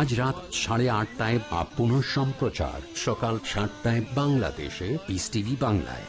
আজ রাত সাড়ে আটটায় বা পুনঃ সম্প্রচার সকাল সাতটায় বাংলাদেশে পিস টিভি বাংলায়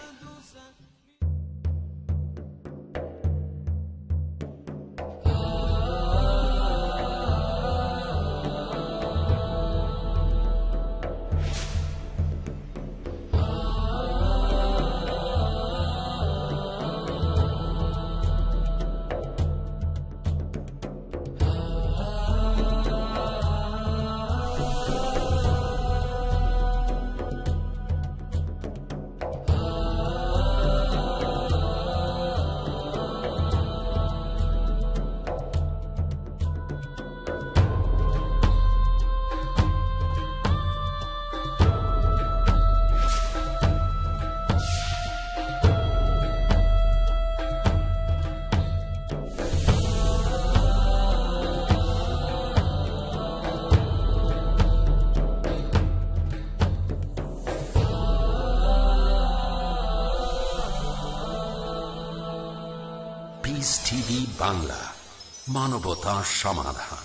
বাংলা মানবতা সমাধান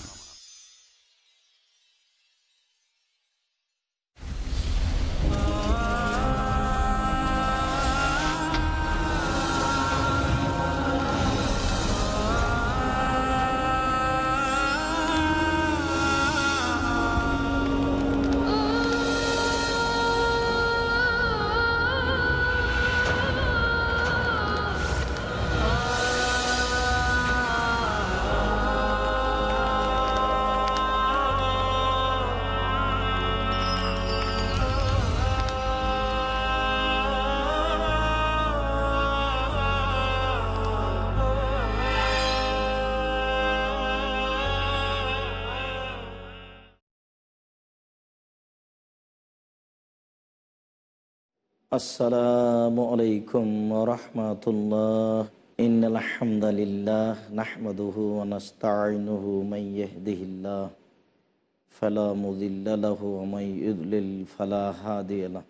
السلام عليكم ورحمة الله إن الحمد لله نحمده ونستعينه من يهده الله فلا مضل له ومن يضلل فلا هادي له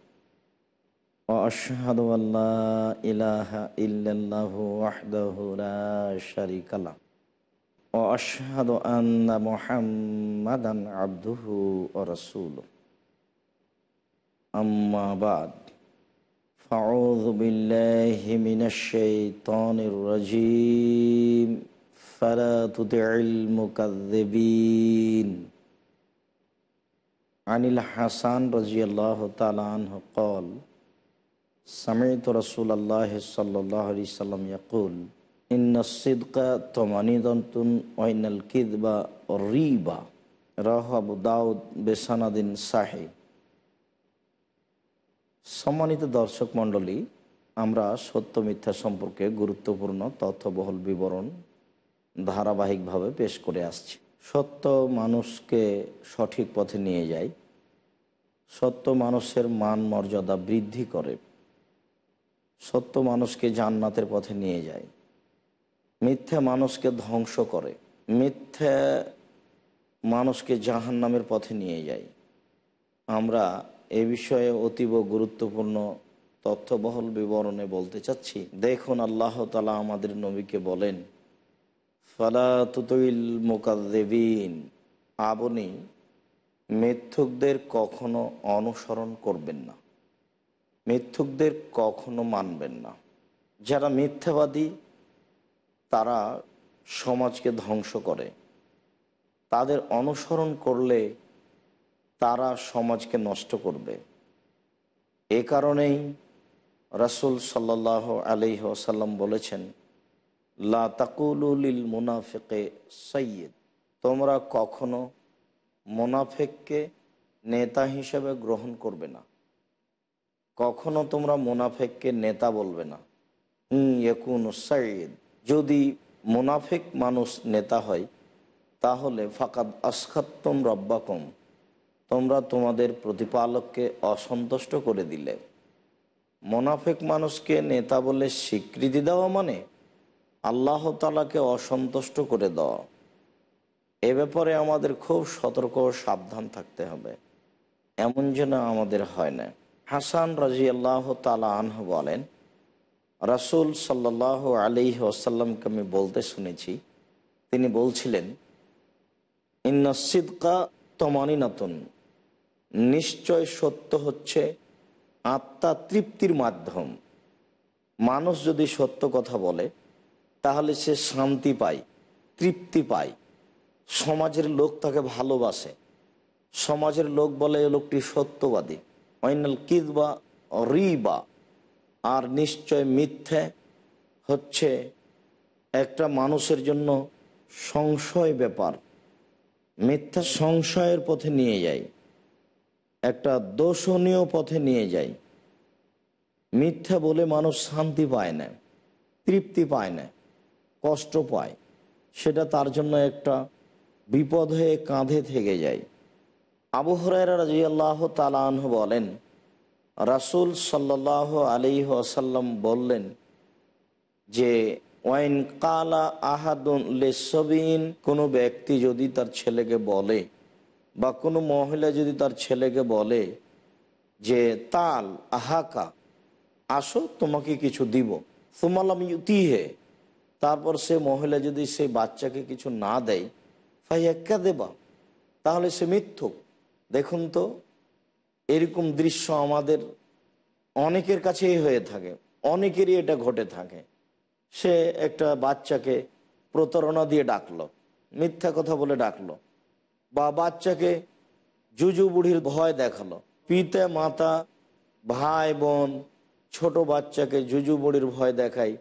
وأشهد أن لا إله إلا الله وحده لا شريك له وأشهد أن محمدا عبده ورسوله أما بعد من فلا تدع فرۃلقبین عن الحسن رضی اللہ تعالیٰ قال سمعت رسول اللہ صلی اللہ علیہ وسلم یقل اندقہ الصدق منی دن الکذب اعین راہ ابو داود بسند صحیح সম্মানিত দর্শক মণ্ডলী আমরা সত্য মিথ্যা সম্পর্কে গুরুত্বপূর্ণ তথ্যবহুল বিবরণ ধারাবাহিকভাবে পেশ করে আসছি সত্য মানুষকে সঠিক পথে নিয়ে যায় সত্য মানুষের মান মর্যাদা বৃদ্ধি করে সত্য মানুষকে জান্নাতের পথে নিয়ে যায় মিথ্যা মানুষকে ধ্বংস করে মিথ্যা মানুষকে জাহান্নামের পথে নিয়ে যায় আমরা এ বিষয়ে অতীব গুরুত্বপূর্ণ তথ্যবহল বিবরণে বলতে চাচ্ছি দেখুন আল্লাহ তালা আমাদের নবীকে বলেন ফালা তুতইল মোকাদ্দেবিন আবনি মিথ্যুকদের কখনো অনুসরণ করবেন না মিথ্যুকদের কখনো মানবেন না যারা মিথ্যাবাদী তারা সমাজকে ধ্বংস করে তাদের অনুসরণ করলে তারা সমাজকে নষ্ট করবে এ কারণেই রাসুল সাল্লাহ আলাইহি আসাল্লাম বলেছেন লা তাকুলুলিল মুনাফেকে সৈয়দ তোমরা কখনো মোনাফেককে নেতা হিসেবে গ্রহণ করবে না কখনো তোমরা মোনাফেককে নেতা বলবে না ইয়কুন সৈয়দ যদি মোনাফেক মানুষ নেতা হয় তাহলে ফাকাদ আসখাত্তম রব্বাকম তোমরা তোমাদের প্রতিপালককে অসন্তুষ্ট করে দিলে মোনাফেক মানুষকে নেতা বলে স্বীকৃতি দেওয়া মানে আল্লাহ তালাকে অসন্তুষ্ট করে দেওয়া এ ব্যাপারে আমাদের খুব সতর্ক ও সাবধান থাকতে হবে এমন যেন আমাদের হয় না হাসান রাজি আল্লাহ তালা আনহ বলেন রাসুল সাল্লাহ আলি আসাল্লামকে আমি বলতে শুনেছি তিনি বলছিলেন ইন্নসিদকা তমানি নতুন নিশ্চয় সত্য হচ্ছে আত্মা তৃপ্তির মাধ্যম মানুষ যদি সত্য কথা বলে তাহলে সে শান্তি পায় তৃপ্তি পায় সমাজের লোক তাকে ভালোবাসে সমাজের লোক বলে লোকটি সত্যবাদী অন্যাল কিদ বা রিবা আর নিশ্চয় মিথ্যে হচ্ছে একটা মানুষের জন্য সংশয় ব্যাপার মিথ্যা সংশয়ের পথে নিয়ে যায় একটা দোষণীয় পথে নিয়ে যায় মিথ্যা বলে মানুষ শান্তি পায় না তৃপ্তি পায় না কষ্ট পায় সেটা তার জন্য একটা বিপদ হয়ে কাঁধে থেকে যায় আবু হরাইরা রাজি আল্লাহ তালাহ বলেন রাসুল সাল্লাহ আলী আসাল্লাম বললেন যে ওয়াইন কালা আহাদুন কোনো ব্যক্তি যদি তার ছেলেকে বলে বা কোনো মহিলা যদি তার ছেলেকে বলে যে তাল আহাকা আসো তোমাকে কিছু দিব সুমালাম ইউতি হে তারপর সে মহিলা যদি সেই বাচ্চাকে কিছু না দেয় একা দেবা তাহলে সে মিথ্যুক দেখুন তো এরকম দৃশ্য আমাদের অনেকের কাছেই হয়ে থাকে অনেকেরই এটা ঘটে থাকে সে একটা বাচ্চাকে প্রতারণা দিয়ে ডাকলো মিথ্যা কথা বলে ডাকলো বা বাচ্চাকে জুজু বুড়ির ভয় দেখালো পিতা মাতা ভাই বোন ছোট বাচ্চাকে জুজু বুড়ির ভয় দেখাই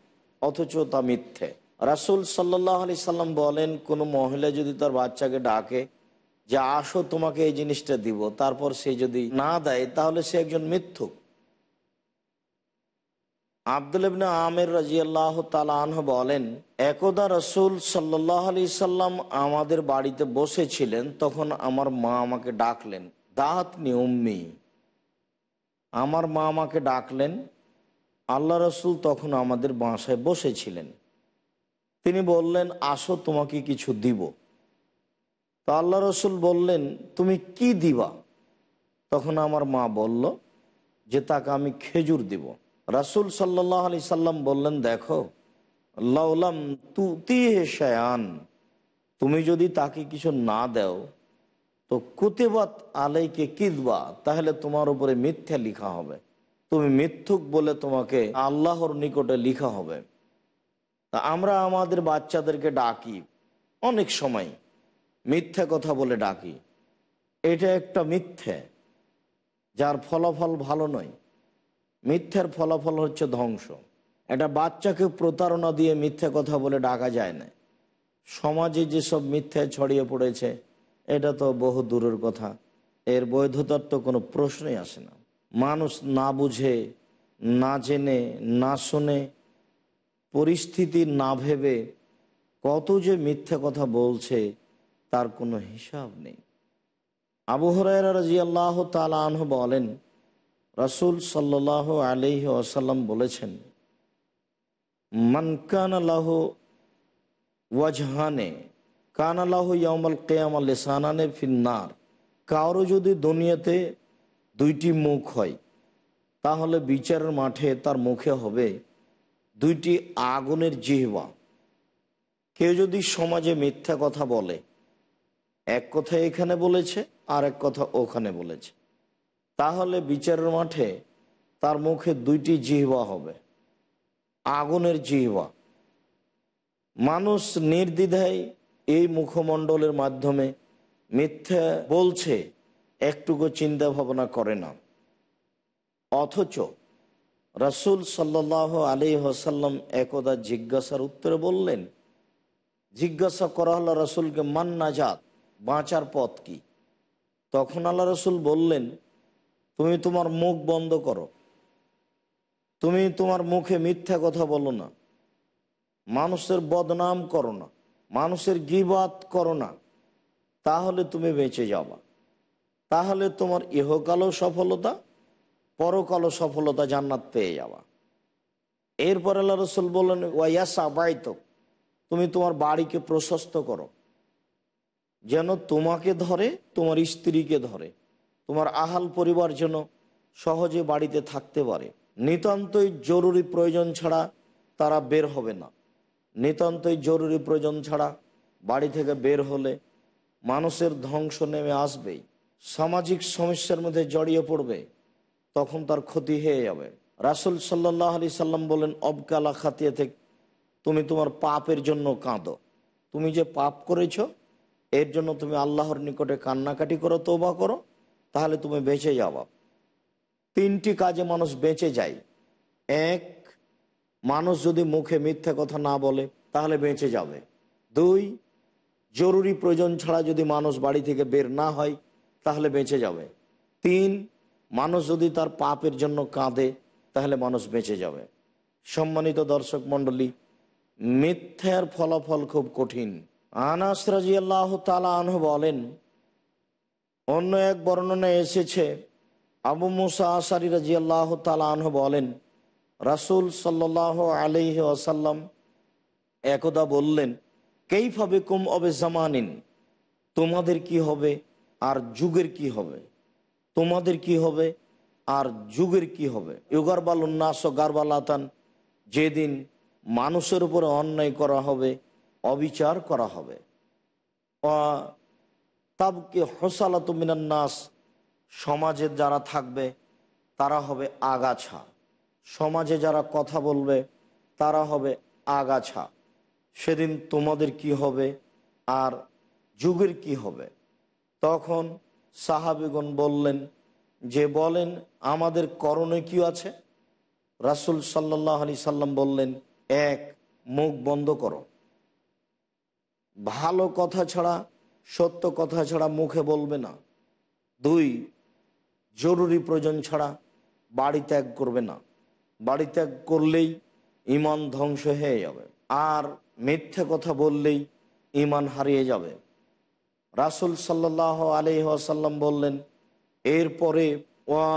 অথচ তা মিথ্যে রাসুল সাল্লাহ আলি সাল্লাম বলেন কোনো মহিলা যদি তার বাচ্চাকে ডাকে যে আসো তোমাকে এই জিনিসটা দিব তারপর সে যদি না দেয় তাহলে সে একজন মিথ্যুক আব্দুল ইবনা আমের রাজি আল্লাহ তালাহ বলেন একদা রসুল সাল্লাহ আলি সাল্লাম আমাদের বাড়িতে বসেছিলেন তখন আমার মা আমাকে ডাকলেন দাঁত নিউম্মি আমার মা আমাকে ডাকলেন আল্লাহ রসুল তখন আমাদের বাসায় বসেছিলেন তিনি বললেন আসো তোমাকে কিছু দিব তো আল্লাহ রসুল বললেন তুমি কি দিবা তখন আমার মা বলল যে তাকে আমি খেজুর দিব রাসুল সাল্লাহ আলি সাল্লাম বললেন দেখো লাউলাম তুতি হে শায়ান তুমি যদি তাকে কিছু না দেও তো কুতিবত আলাইকে কিদবা তাহলে তোমার উপরে মিথ্যা লিখা হবে তুমি মিথ্যুক বলে তোমাকে আল্লাহর নিকটে লিখা হবে তা আমরা আমাদের বাচ্চাদেরকে ডাকি অনেক সময় মিথ্যা কথা বলে ডাকি এটা একটা মিথ্যে যার ফলাফল ভালো নয় মিথ্যার ফলাফল হচ্ছে ধ্বংস এটা বাচ্চাকে প্রতারণা দিয়ে মিথ্যা কথা বলে ডাকা যায় না সমাজে যেসব মিথ্যায় ছড়িয়ে পড়েছে এটা তো বহু দূরের কথা এর বৈধতার তো কোনো প্রশ্নই আসে না মানুষ না বুঝে না জেনে না শোনে পরিস্থিতি না ভেবে কত যে মিথ্যা কথা বলছে তার কোনো হিসাব নেই আবহরাই রাজিয়াল্লাহ তালা আনহ বলেন রসুল সাল্লাহ আলহি আসাল্লাম বলেছেন কান আল্লাহ ওয়াজহানে কান আল্লাহ ইয়ামাল কেয়াম আল্লাহানে ফিন্নার কারো যদি দুনিয়াতে দুইটি মুখ হয় তাহলে বিচারের মাঠে তার মুখে হবে দুইটি আগুনের জিহবা কেউ যদি সমাজে মিথ্যা কথা বলে এক কথা এখানে বলেছে আর এক কথা ওখানে বলেছে তাহলে বিচারের মাঠে তার মুখে দুইটি জিহবা হবে আগুনের জিহবা মানুষ নির্দ্বিধায় এই মুখমণ্ডলের মাধ্যমে মিথ্যা বলছে একটুকু চিন্তা ভাবনা করে না অথচ রসুল সাল্লাহ আলী হাসাল্লাম একদা জিজ্ঞাসার উত্তরে বললেন জিজ্ঞাসা করা হলো রাসুলকে মান্নাজাত বাঁচার পথ কি তখন আল্লাহ রসুল বললেন তুমি তোমার মুখ বন্ধ করো তুমি তোমার মুখে মিথ্যা কথা বলো না মানুষের বদনাম করো না মানুষের গিবাত করো না তাহলে তুমি বেঁচে যাবা তাহলে তোমার ইহকালও সফলতা পরকালও সফলতা জান্নাত পেয়ে যাওয়া এরপরে আল্লাহ রসুল বললেন ওয়াইয়াসা বাইত তুমি তোমার বাড়িকে প্রশস্ত করো যেন তোমাকে ধরে তোমার স্ত্রীকে ধরে তোমার আহাল পরিবার যেন সহজে বাড়িতে থাকতে পারে নিতান্তই জরুরি প্রয়োজন ছাড়া তারা বের হবে না নিতান্তই জরুরি প্রয়োজন ছাড়া বাড়ি থেকে বের হলে মানুষের ধ্বংস নেমে আসবেই সামাজিক সমস্যার মধ্যে জড়িয়ে পড়বে তখন তার ক্ষতি হয়ে যাবে রাসুল সাল্লাহ আলি সাল্লাম বলেন অবকালা খাতিয়ে থেকে তুমি তোমার পাপের জন্য কাঁদো তুমি যে পাপ করেছ এর জন্য তুমি আল্লাহর নিকটে কান্নাকাটি করো তোবা করো তাহলে তুমি বেঁচে যাওয়া তিনটি কাজে মানুষ বেঁচে যায় এক মানুষ যদি মুখে মিথ্যে কথা না বলে তাহলে বেঁচে যাবে দুই জরুরি প্রয়োজন ছাড়া যদি মানুষ বাড়ি থেকে বের না হয় তাহলে বেঁচে যাবে তিন মানুষ যদি তার পাপের জন্য কাঁদে তাহলে মানুষ বেঁচে যাবে সম্মানিত দর্শক মণ্ডলী মিথ্যার ফলাফল খুব কঠিন আনাস রাজিয়াল্লাহ তালা আনহ বলেন অন্য এক বর্ণনা এসেছে আবু মুসা আসারি রাজি আল্লাহ তালাহ বলেন রাসুল সাল্লাহ আলহি আসাল্লাম একদা বললেন কেইভাবে কুম অবে জামানিন তোমাদের কি হবে আর যুগের কি হবে তোমাদের কি হবে আর যুগের কি হবে বাল উন্নাস গারবালাতান যেদিন মানুষের উপরে অন্যায় করা হবে অবিচার করা হবে তাবকে হোসালাত মিনান্নাস সমাজের যারা থাকবে তারা হবে আগাছা সমাজে যারা কথা বলবে তারা হবে আগাছা সেদিন তোমাদের কি হবে আর যুগের কি হবে তখন সাহাবিগণ বললেন যে বলেন আমাদের করণে কি আছে রাসুল সাল্লাহ আলি সাল্লাম বললেন এক মুখ বন্ধ করো ভালো কথা ছাড়া সত্য কথা ছাড়া মুখে বলবে না দুই জরুরি প্রয়োজন ছাড়া বাড়ি ত্যাগ করবে না বাড়ি ত্যাগ করলেই ইমান ধ্বংস হয়ে যাবে আর মিথ্যে কথা বললেই ইমান হারিয়ে যাবে রাসুল সাল্লাহ আলহাসাল্লাম বললেন এরপরে ওয়া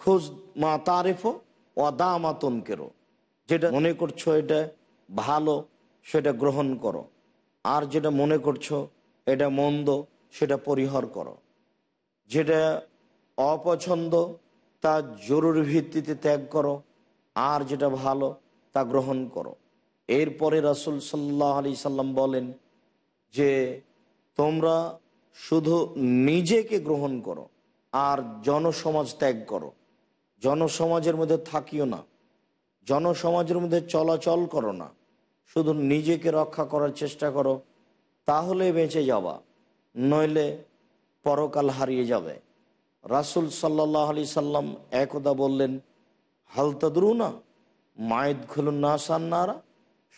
খোঁজ মা ও ওয়া দামাতন তনকেরও যেটা মনে করছো এটা ভালো সেটা গ্রহণ করো আর যেটা মনে করছো এটা মন্দ সেটা পরিহার করো যেটা অপছন্দ তা জরুরি ভিত্তিতে ত্যাগ করো আর যেটা ভালো তা গ্রহণ করো এরপরে রাসুল সাল্লাহ আলি সাল্লাম বলেন যে তোমরা শুধু নিজেকে গ্রহণ করো আর জনসমাজ ত্যাগ করো জনসমাজের মধ্যে থাকিও না জনসমাজের মধ্যে চলাচল করো না শুধু নিজেকে রক্ষা করার চেষ্টা করো তাহলে বেঁচে যাওয়া নইলে পরকাল হারিয়ে যাবে রাসুল সাল্লাহ আলি সাল্লাম একদা বললেন না মায়েদ খুলুন না সান্নারা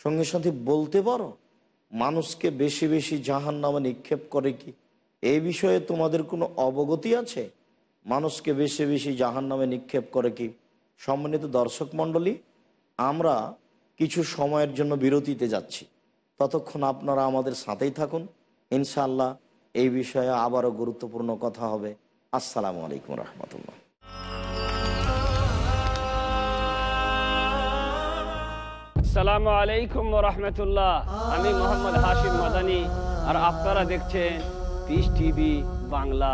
সঙ্গে সাথে বলতে পারো মানুষকে বেশি বেশি জাহান নামে নিক্ষেপ করে কি এই বিষয়ে তোমাদের কোনো অবগতি আছে মানুষকে বেশি বেশি জাহান নামে নিক্ষেপ করে কি সম্মানিত দর্শক মণ্ডলী আমরা কিছু সময়ের জন্য বিরতিতে যাচ্ছি ততক্ষণ আপনারা আমাদের সাথেই থাকুন ইনশাআল্লাহ এই বিষয়ে আবারও গুরুত্বপূর্ণ কথা হবে আসসালামু আলাইকুম রহমতুল্লাহ আসসালামু আলাইকুম রহমতুল্লাহ আমি মোহাম্মদ হাশিম মাদানি আর আপনারা দেখছেন পিস টিভি বাংলা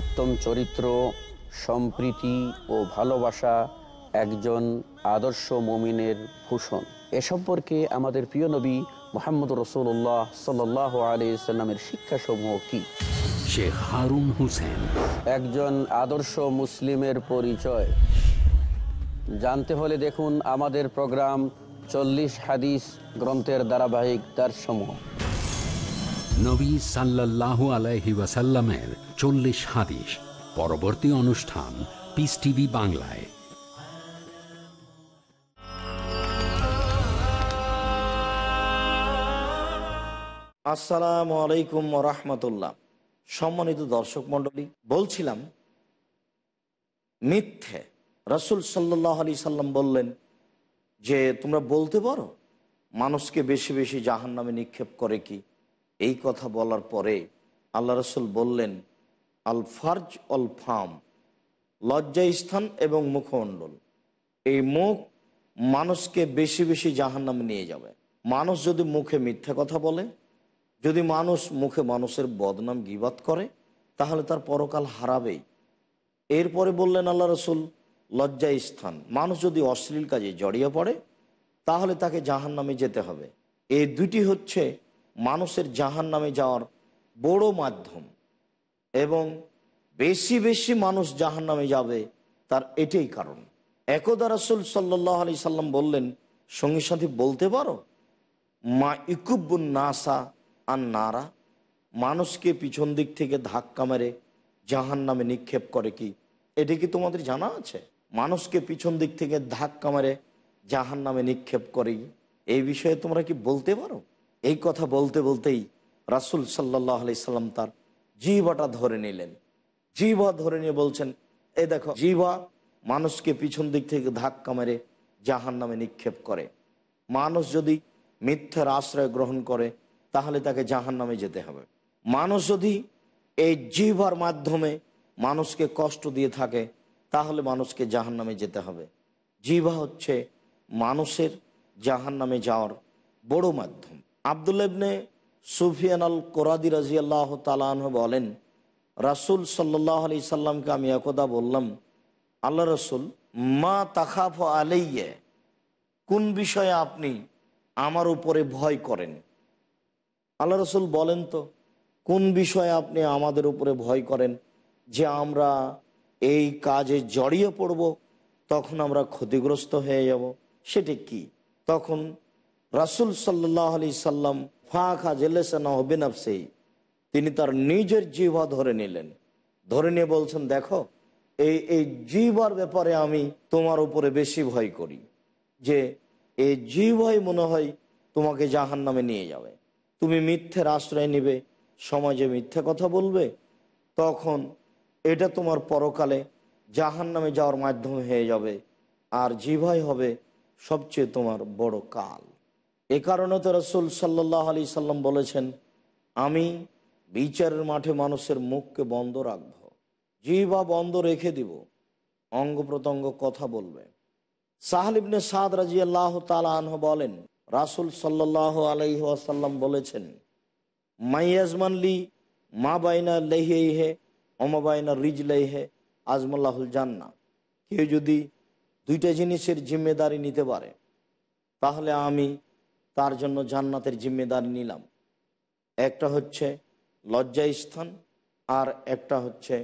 উত্তম চরিত্র সম্প্রীতি ও ভালোবাসা একজন আদর্শ মমিনের ভূষণ এ সম্পর্কে আমাদের প্রিয় নবী মোহাম্মদ রসুল্লাহ সাল আলিয়াল্লামের শিক্ষাসমূহ কী শেখ হারুন হুসেন একজন আদর্শ মুসলিমের পরিচয় জানতে হলে দেখুন আমাদের প্রোগ্রাম চল্লিশ হাদিস গ্রন্থের ধারাবাহিক তার সমূহ নবী সাল্লাহ আলাইহি ওয়াসাল্লামের চল্লিশ হাদিস পরবর্তী অনুষ্ঠান পিস টিভি বাংলায় আসসালামু আলাইকুম রহমতুল্লাহ সম্মানিত দর্শক মন্ডলী বলছিলাম মিথ্যে রসুল সাল্লাহ আলি সাল্লাম বললেন যে তোমরা বলতে পারো মানুষকে বেশি বেশি জাহান নামে নিক্ষেপ করে কি এই কথা বলার পরে আল্লাহ রসুল বললেন আল ফার্জ অল ফার্ম স্থান এবং মুখমণ্ডল এই মুখ মানুষকে বেশি বেশি জাহান্নামে নিয়ে যাবে মানুষ যদি মুখে মিথ্যা কথা বলে যদি মানুষ মুখে মানুষের বদনাম গিবাত করে তাহলে তার পরকাল হারাবেই এরপরে বললেন আল্লাহ রসুল লজ্জা স্থান মানুষ যদি অশ্লীল কাজে জড়িয়ে পড়ে তাহলে তাকে জাহান নামে যেতে হবে এই দুটি হচ্ছে মানুষের জাহান নামে যাওয়ার বড় মাধ্যম এবং বেশি বেশি মানুষ জাহান নামে যাবে তার এটাই কারণ একদা রাসুল সাল্লাহ আলি সাল্লাম বললেন সঙ্গে সাথে বলতে পারো মা ইকুব্বুন নাসা আর নারা মানুষকে পিছন দিক থেকে ধাক্কা মেরে জাহান নামে নিক্ষেপ করে কি এটি কি তোমাদের জানা আছে মানুষকে পিছন দিক থেকে ধাক্কা মেরে জাহান নামে নিক্ষেপ করে এই বিষয়ে তোমরা কি বলতে পারো এই কথা বলতে বলতেই রাসুল সাল্লাহ আলাইসাল্লাম তার জিহবাটা ধরে নিলেন জিহবা ধরে নিয়ে বলছেন এ দেখো জিহবা মানুষকে পিছন দিক থেকে ধাক্কা মেরে জাহান নামে নিক্ষেপ করে মানুষ যদি মিথ্যার আশ্রয় গ্রহণ করে তাহলে তাকে জাহান নামে যেতে হবে মানুষ যদি এই জিহ্বার মাধ্যমে মানুষকে কষ্ট দিয়ে থাকে তাহলে মানুষকে জাহান নামে যেতে হবে জিভা হচ্ছে মানুষের জাহান নামে যাওয়ার বড় মাধ্যম আবদুল্লাবনে সুফিয়ান আল কোরাদি রাজি আল্লাহ বলেন রাসুল সাল্লাহ আলি সাল্লামকে আমি একদা বললাম আল্লাহ রসুল মা তাখাফ আলাইয়ে কোন বিষয়ে আপনি আমার উপরে ভয় করেন আল্লাহ রসুল বলেন তো কোন বিষয়ে আপনি আমাদের উপরে ভয় করেন যে আমরা এই কাজে জড়িয়ে পড়ব তখন আমরা ক্ষতিগ্রস্ত হয়ে যাব সেটি কি তখন রাসুল সাল্লাহ আলি সাল্লাম ফাঁকা জেলেসানা সেই তিনি তার নিজের জিহ্বা ধরে নিলেন ধরে নিয়ে বলছেন দেখো এই এই জিহ্বার ব্যাপারে আমি তোমার উপরে বেশি ভয় করি যে এই জিহ্বাই মনে হয় তোমাকে জাহান নামে নিয়ে যাবে তুমি মিথ্যের আশ্রয় নেবে সমাজে মিথ্যে কথা বলবে তখন এটা তোমার পরকালে জাহান নামে যাওয়ার মাধ্যম হয়ে যাবে আর জিভাই হবে সবচেয়ে তোমার বড় কাল এ কারণে তো রসুল সাল্লাহ আলি সাল্লাম বলেছেন আমি বিচারের মাঠে মানুষের মুখকে বন্ধ রাখব জিবা বন্ধ রেখে দিব অঙ্গ প্রত্যঙ্গ কথা বলবে সাহলিবনে সাদ রাজি আল্লাহ তালাহ বলেন রাসুল সাল্লাহ আলাইহি আসাল্লাম বলেছেন মাইয়াজমানলি মা বাইনা হে অমা বাইনা রিজ লেহে আজমুল্লাহুল না কেউ যদি দুইটা জিনিসের জিম্মেদারি নিতে পারে তাহলে আমি তার জন্য জান্নাতের জিম্মেদারি নিলাম একটা হচ্ছে স্থান আর একটা হচ্ছে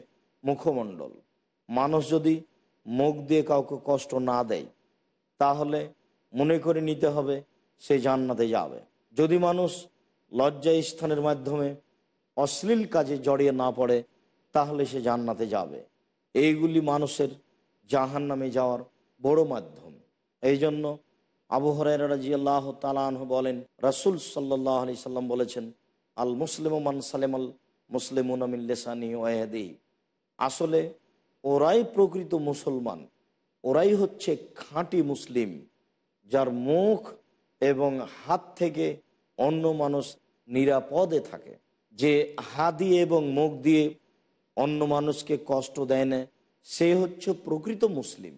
মুখমণ্ডল মানুষ যদি মুখ দিয়ে কাউকে কষ্ট না দেয় তাহলে মনে করে নিতে হবে সে জান্নাতে যাবে যদি মানুষ লজ্জা স্থানের মাধ্যমে অশ্লীল কাজে জড়িয়ে না পড়ে তাহলে সে জান্নাতে যাবে এইগুলি মানুষের জাহান নামে যাওয়ার বড় মাধ্যম এই জন্য আবু হরাইরাজিয়াল্লাহ তালান বলেন রাসুল সাল্লাহ আলি সাল্লাম বলেছেন আল মুসলিম মান সালেম আল মুসলিম উনামিল্লেসানি ওয়াহেদি আসলে ওরাই প্রকৃত মুসলমান ওরাই হচ্ছে খাঁটি মুসলিম যার মুখ এবং হাত থেকে অন্য মানুষ নিরাপদে থাকে যে হাত দিয়ে এবং মুখ দিয়ে অন্য মানুষকে কষ্ট দেয় না সে হচ্ছে প্রকৃত মুসলিম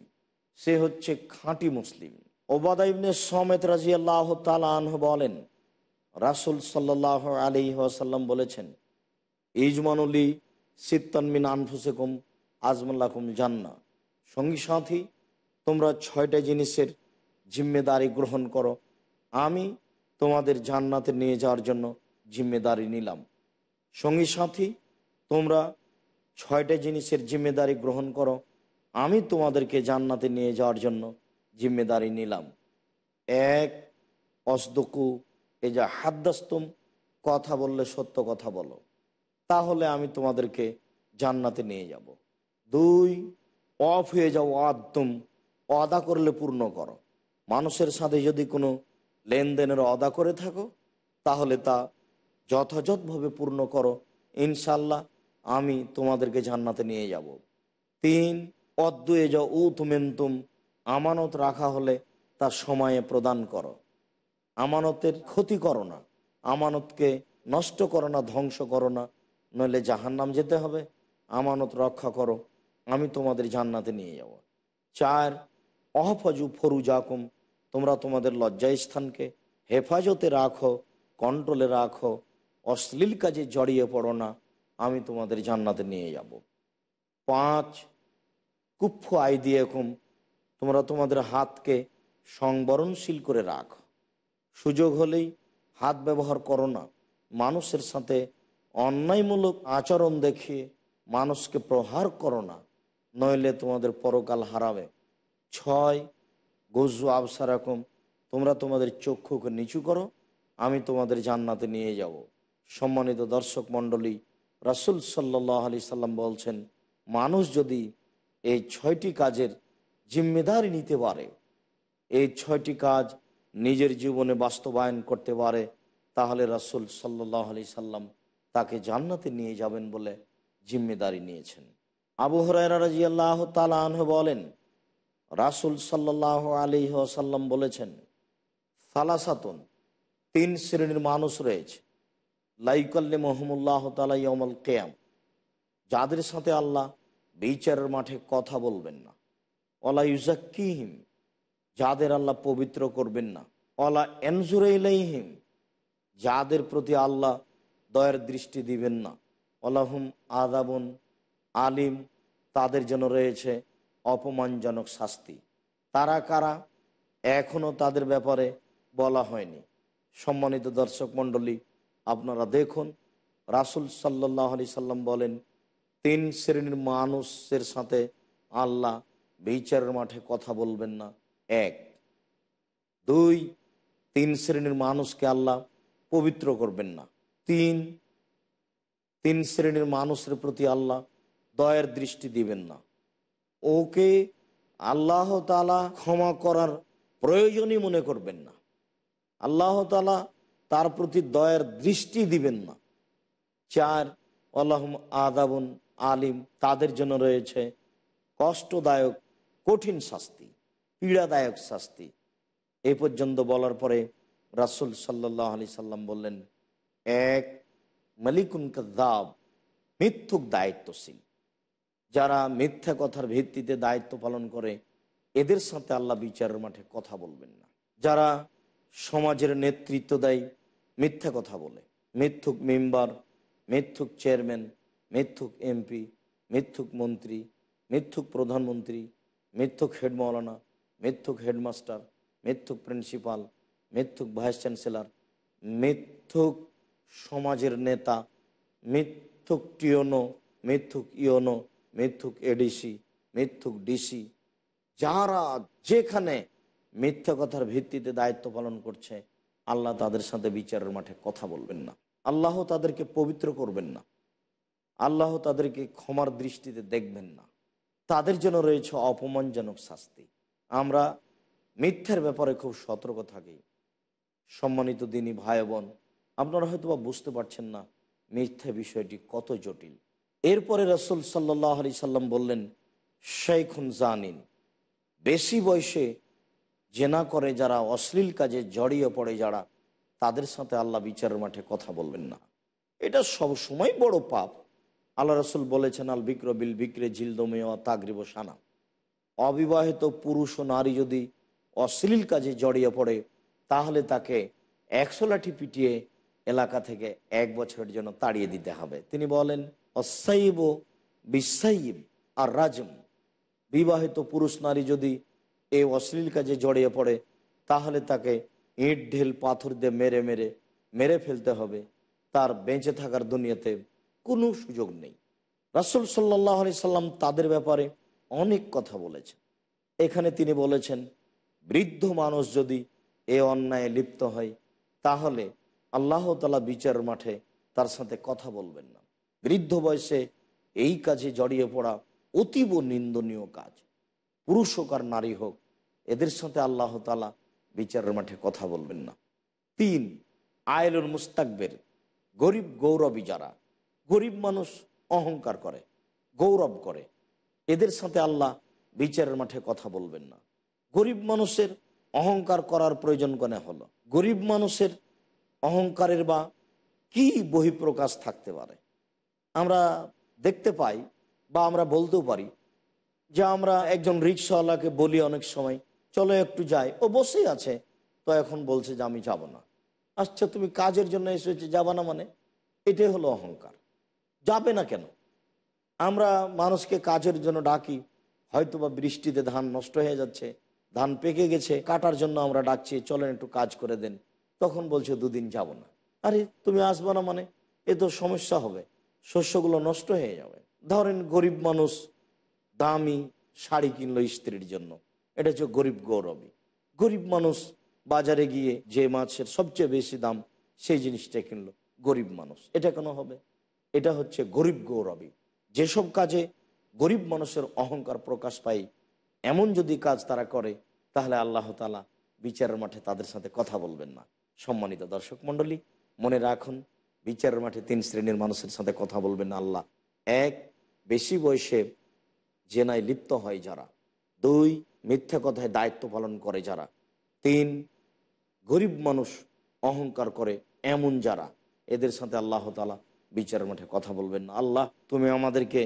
সে হচ্ছে খাঁটি মুসলিম ওবাদা ইবনে সমেত রাজি আল্লাহ তালাহ বলেন রাসুল সাল্লাহ আলী আসাল্লাম বলেছেন ইজমানুলি সিত্তনমিন আনফুসেকুম আজমুল্লাকুম জান্না সঙ্গী সাথী তোমরা ছয়টা জিনিসের জিম্মেদারি গ্রহণ করো আমি তোমাদের জান্নাতে নিয়ে যাওয়ার জন্য জিম্মেদারি নিলাম সঙ্গী সাথী তোমরা ছয়টা জিনিসের জিম্মেদারি গ্রহণ করো আমি তোমাদেরকে জান্নাতে নিয়ে যাওয়ার জন্য জিম্মেদারি নিলাম এক অসদকু এ যা হাদ্দাস্তুম কথা বললে সত্য কথা বলো তাহলে আমি তোমাদেরকে জান্নাতে নিয়ে যাব। দুই অফ হয়ে যাও আদম অদা করলে পূর্ণ করো মানুষের সাথে যদি কোনো লেনদেনের অদা করে থাকো তাহলে তা যথাযথভাবে পূর্ণ করো ইনশাল্লাহ আমি তোমাদেরকে জান্নাতে নিয়ে যাব। তিন অদ্বয়ে যাও তুমেন তুম আমানত রাখা হলে তা সময়ে প্রদান করো আমানতের ক্ষতি করো না আমানতকে নষ্ট করো না ধ্বংস করো না নইলে জাহান নাম যেতে হবে আমানত রক্ষা করো আমি তোমাদের জান্নাতে নিয়ে যাব চার অহফজু জাকুম তোমরা তোমাদের স্থানকে হেফাজতে রাখো কন্ট্রোলে রাখো অশ্লীল কাজে জড়িয়ে পড়ো না আমি তোমাদের জান্নাতে নিয়ে যাব পাঁচ কুফ্ফ আই এখন তোমরা তোমাদের হাতকে সংবরণশীল করে রাখো সুযোগ হলেই হাত ব্যবহার করো না মানুষের সাথে অন্যায়মূলক আচরণ দেখিয়ে মানুষকে প্রহার করো না নইলে তোমাদের পরকাল হারাবে ছয় গজু আবসারাকম তোমরা তোমাদের চক্ষুকে নিচু করো আমি তোমাদের জান্নাতে নিয়ে যাব সম্মানিত দর্শক মণ্ডলী রাসুল সাল্লাহ আলি সাল্লাম বলছেন মানুষ যদি এই ছয়টি কাজের জিম্মেদারি নিতে পারে এই ছয়টি কাজ নিজের জীবনে বাস্তবায়ন করতে পারে তাহলে রাসুল সাল্লাহ আলি সাল্লাম তাকে জান্নাতে নিয়ে যাবেন বলে জিম্মেদারি নিয়েছেন আবু হরাইরা রাজি আল্লাহ তালাহ বলেন রাসুল সাল্লাহ আলি সাল্লাম বলেছেন সালাসাতুন তিন শ্রেণীর মানুষ রয়েছে লাইকাল্লি মহমুল্লাহ তালাই অমল কেয়াম যাদের সাথে আল্লাহ বিচারের মাঠে কথা বলবেন না অলা ইউজাক্কিহিম যাদের আল্লাহ পবিত্র করবেন না অলা এনজুরে ইলাইহিম যাদের প্রতি আল্লাহ দয়ের দৃষ্টি দিবেন না অলাহুম আদাবন আলিম তাদের জন্য রয়েছে অপমানজনক শাস্তি তারা কারা এখনও তাদের ব্যাপারে বলা হয়নি সম্মানিত দর্শক মণ্ডলী আপনারা দেখুন রাসুল সাল্লি সাল্লাম বলেন তিন শ্রেণীর মানুষের সাথে আল্লাহ বিচারের মাঠে কথা বলবেন না এক দুই তিন শ্রেণীর মানুষকে আল্লাহ পবিত্র করবেন না তিন তিন শ্রেণীর মানুষের প্রতি আল্লাহ দয়ের দৃষ্টি দিবেন না ওকে আল্লাহ আল্লাহতালা ক্ষমা করার প্রয়োজনই মনে করবেন না আল্লাহ তালা তার প্রতি দয়ার দৃষ্টি দিবেন না চার আল্লাহম আদাবন আলিম তাদের জন্য রয়েছে কষ্টদায়ক কঠিন শাস্তি পীড়াদায়ক শাস্তি এ পর্যন্ত বলার পরে রাসুল সাল্লাহ আলি সাল্লাম বললেন এক মালিকুন কাদ্দাব মিথ্যুক দায়িত্বশীল যারা মিথ্যা কথার ভিত্তিতে দায়িত্ব পালন করে এদের সাথে আল্লাহ বিচারের মাঠে কথা বলবেন না যারা সমাজের নেতৃত্ব দেয় মিথ্যা কথা বলে মিথ্যুক মেম্বার মিথ্যুক চেয়ারম্যান মিথ্যুক এমপি মিথ্যুক মন্ত্রী মিথ্যুক প্রধানমন্ত্রী মিথ্যুক হেড মৌলানা মিথ্যুক হেডমাস্টার মিথ্যুক প্রিন্সিপাল মিথ্যুক ভাইস চ্যান্সেলার মিথ্যুক সমাজের নেতা মিথ্যুক টিওনো মিথ্যুক ইওনো মিথ্যুক এডিসি মিথ্যুক ডিসি যারা যেখানে মিথ্যা কথার ভিত্তিতে দায়িত্ব পালন করছে আল্লাহ তাদের সাথে বিচারের মাঠে কথা বলবেন না আল্লাহ তাদেরকে পবিত্র করবেন না আল্লাহ তাদেরকে ক্ষমার দৃষ্টিতে দেখবেন না তাদের জন্য রয়েছে অপমানজনক শাস্তি আমরা মিথ্যার ব্যাপারে খুব সতর্ক থাকি সম্মানিত দিনই ভাই বোন আপনারা হয়তো বা বুঝতে পারছেন না মিথ্যা বিষয়টি কত জটিল এরপরে রসুল সাল্লাহ আলি সাল্লাম বললেন শেখুন জানিন বেশি বয়সে জেনা করে যারা অশ্লীল কাজে জড়িয়ে পড়ে যারা তাদের সাথে আল্লাহ বিচারের মাঠে কথা বলবেন না এটা সব সময় বড় পাপ আল্লাহ রসুল বলেছেন আল বিক্র বিল বিক্রে ঝিলদমেয় তাগরিব সানা অবিবাহিত পুরুষ ও নারী যদি অশ্লীল কাজে জড়িয়ে পড়ে তাহলে তাকে একশো লাঠি পিটিয়ে এলাকা থেকে এক বছরের জন্য তাড়িয়ে দিতে হবে তিনি বলেন অসাইব বিশ্বাইব আর রাজম বিবাহিত পুরুষ নারী যদি এই অশ্লীল কাজে জড়িয়ে পড়ে তাহলে তাকে ইট ঢেল পাথর দিয়ে মেরে মেরে মেরে ফেলতে হবে তার বেঁচে থাকার দুনিয়াতে কোনো সুযোগ নেই রাসুল সাল্লাহ আলি সাল্লাম তাদের ব্যাপারে অনেক কথা বলেছেন এখানে তিনি বলেছেন বৃদ্ধ মানুষ যদি এ অন্যায় লিপ্ত হয় তাহলে আল্লাহ তালা বিচার মাঠে তার সাথে কথা বলবেন না বৃদ্ধ বয়সে এই কাজে জড়িয়ে পড়া অতীব নিন্দনীয় কাজ পুরুষ হোক আর নারী হোক এদের সাথে আল্লাহ তালা বিচারের মাঠে কথা বলবেন না তিন আয়েলুল মুস্তাকবের গরিব গৌরবী যারা গরিব মানুষ অহংকার করে গৌরব করে এদের সাথে আল্লাহ বিচারের মাঠে কথা বলবেন না গরিব মানুষের অহংকার করার প্রয়োজন কেন হলো গরিব মানুষের অহংকারের বা কি বহিঃপ্রকাশ থাকতে পারে আমরা দেখতে পাই বা আমরা বলতেও পারি যে আমরা একজন রিক্সাওয়ালাকে বলি অনেক সময় চলো একটু যাই ও বসেই আছে তো এখন বলছে যে আমি যাব না আচ্ছা তুমি কাজের জন্য এসেছো যাবা না মানে এটাই হলো অহংকার যাবে না কেন আমরা মানুষকে কাজের জন্য ডাকি হয়তো বা বৃষ্টিতে ধান নষ্ট হয়ে যাচ্ছে ধান পেকে গেছে কাটার জন্য আমরা ডাকছি চলেন একটু কাজ করে দেন তখন বলছে দুদিন যাব না আরে তুমি আসবো না মানে এ তো সমস্যা হবে শস্যগুলো নষ্ট হয়ে যাবে ধরেন গরিব মানুষ দামি শাড়ি কিনলো স্ত্রীর জন্য এটা হচ্ছে গরিব গৌরবী গরিব মানুষ বাজারে গিয়ে যে মাছের সবচেয়ে বেশি দাম সেই জিনিসটা কিনলো গরিব মানুষ এটা কেন হবে এটা হচ্ছে গরিব গৌরবী যেসব কাজে গরিব মানুষের অহংকার প্রকাশ পায় এমন যদি কাজ তারা করে তাহলে আল্লাহ তালা বিচারের মাঠে তাদের সাথে কথা বলবেন না সম্মানিত দর্শক মণ্ডলী মনে রাখুন বিচারের মাঠে তিন শ্রেণীর মানুষের সাথে কথা বলবেন আল্লাহ এক বেশি বয়সে জেনায় লিপ্ত হয় যারা দুই মিথ্যা কথায় দায়িত্ব পালন করে যারা তিন গরিব মানুষ অহংকার করে এমন যারা এদের সাথে আল্লাহ তালা বিচারের মাঠে কথা বলবেন না আল্লাহ তুমি আমাদেরকে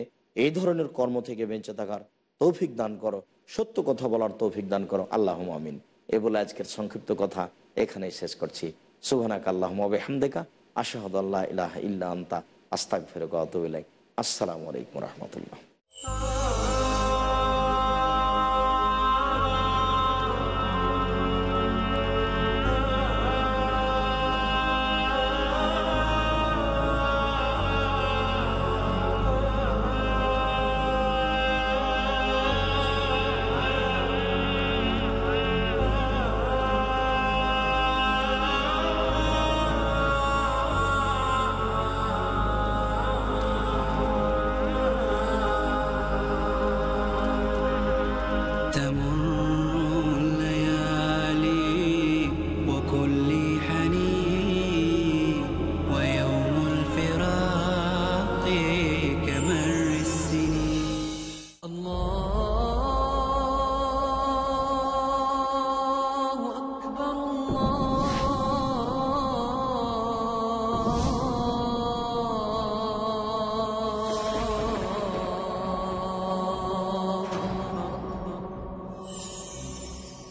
এই ধরনের কর্ম থেকে বেঁচে থাকার তৌফিক দান করো সত্য কথা বলার তৌফিক দান করো আল্লাহ আমিন এ বলে আজকের সংক্ষিপ্ত কথা এখানেই শেষ করছি সুভানাক আল্লাহ হামদেকা আশাহদ আল্লাহ ইলাহ ইল্লা আন্তা আস্তাক ফেরক আসসালামু আলাইকুম রহমতুল্লাহ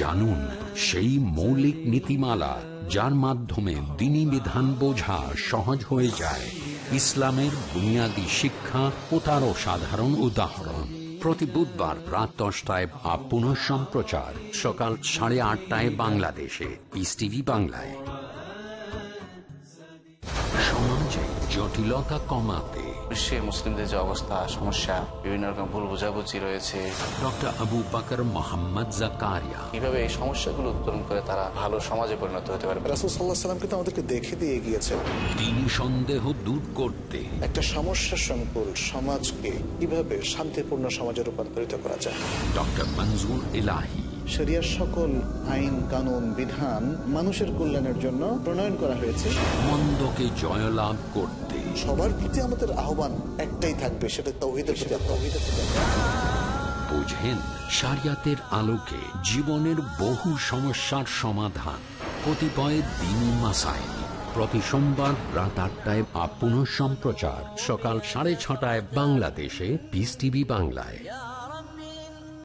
জানুন সেই মৌলিক নীতিমালা যার মাধ্যমে দিনী বিধান বোঝা সহজ হয়ে যায় ইসলামের বুনিয়াদী শিক্ষা ও তারও সাধারণ উদাহরণ প্রতি বুধবার রাত দশটায় বা পুনঃ সম্প্রচার সকাল সাড়ে আটটায় বাংলাদেশে ইস টিভি বাংলায় সমাজে জটিলতা কমাতে বিশ্বে মুসলিমদের যে অবস্থা সমস্যা বিভিন্ন রকম ভুল বোঝাবুঝি রয়েছে ডক্টর আবু বাকর মোহাম্মদ জাকারিয়া কিভাবে এই সমস্যাগুলো উত্তরণ করে তারা ভালো সমাজে পরিণত হতে পারে রাসুলসাল্লাম কিন্তু আমাদেরকে দেখে দিয়ে গিয়েছে তিনি সন্দেহ দূর করতে একটা সমস্যা সংকুল সমাজকে কিভাবে শান্তিপূর্ণ সমাজে রূপান্তরিত করা যায় ডক্টর মঞ্জুর এলাহী শরিয়ার সকল আইন কানুন বিধান মানুষের কল্যাণের জন্য প্রণয়ন করা হয়েছে মন্দকে জয়লাভ করতে সবার প্রতি আমাদের আহ্বান একটাই থাকবে সেটা তহিদের বুঝেন সারিয়াতের আলোকে জীবনের বহু সমস্যার সমাধান কতিপয় দিন মাসায় প্রতি সোমবার রাত আটটায় আপন সম্প্রচার সকাল সাড়ে ছটায় বাংলাদেশে পিস টিভি বাংলায়